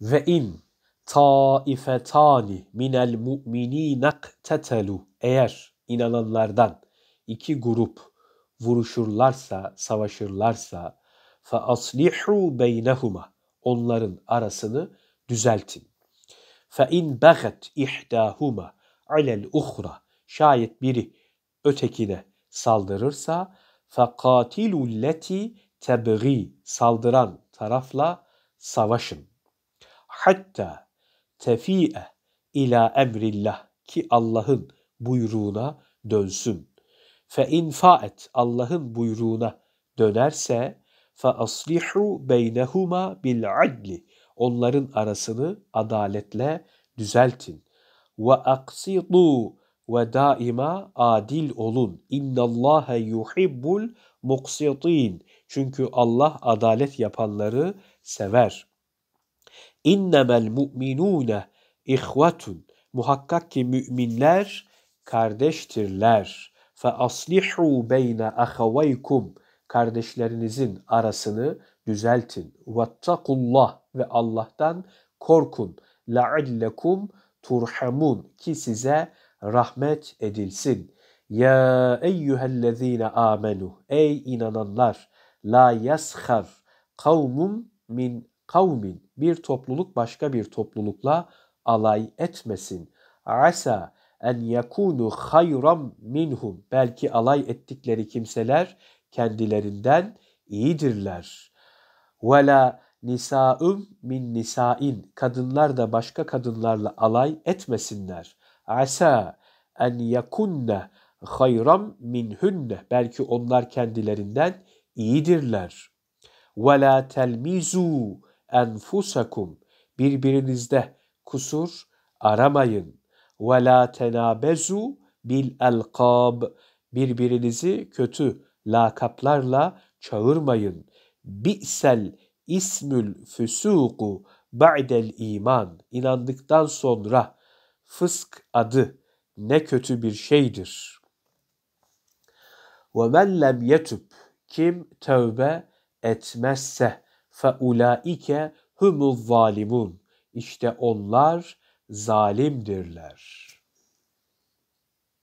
Ve in taifetani minel mu'minine tetelu eğer inananlardan iki grup vuruşurlarsa, savaşırlarsa fa aslihu beynehuma onların arasını düzeltin. Fe in bagat ihdahuma alel uhra şayet biri ötekine saldırırsa فَقَاتِلُوا leti tebri saldıran tarafla savaşın hatta tefi'e ila emrillah ki Allah'ın buyruğuna dönsün. Fe in Allah'ın buyruğuna dönerse fa aslihu beynehuma bil adli onların arasını adaletle düzeltin. Ve aksitu ve daima adil olun. İnnallâhe yuhibbul muksitin. Çünkü Allah adalet yapanları sever.'' İnnemel mu'minune ihvatun. Muhakkak ki müminler kardeştirler. Fe aslihu beyne ahavaykum. Kardeşlerinizin arasını düzeltin. Vettakullah ve Allah'tan korkun. La'allekum turhamun ki size rahmet edilsin. Ya eyyühellezine amenu. Ey inananlar. La yashar kavmum min kavmin bir topluluk başka bir toplulukla alay etmesin. Asa en yakunu hayran minhum. Belki alay ettikleri kimseler kendilerinden iyidirler. Ve la nisaum min nisain. Kadınlar da başka kadınlarla alay etmesinler. Asa en yakunne hayran minhunne. Belki onlar kendilerinden iyidirler. Ve la telmizu enfusakum birbirinizde kusur aramayın. Ve la tenabezu bil alqab birbirinizi kötü lakaplarla çağırmayın. Bi'sel ismül füsuku ba'del iman inandıktan sonra fısk adı ne kötü bir şeydir. Ve men lem yetüb kim tövbe etmezse فَاُولَٰئِكَ هُمُ الظَّالِمُونَ İşte onlar zalimdirler.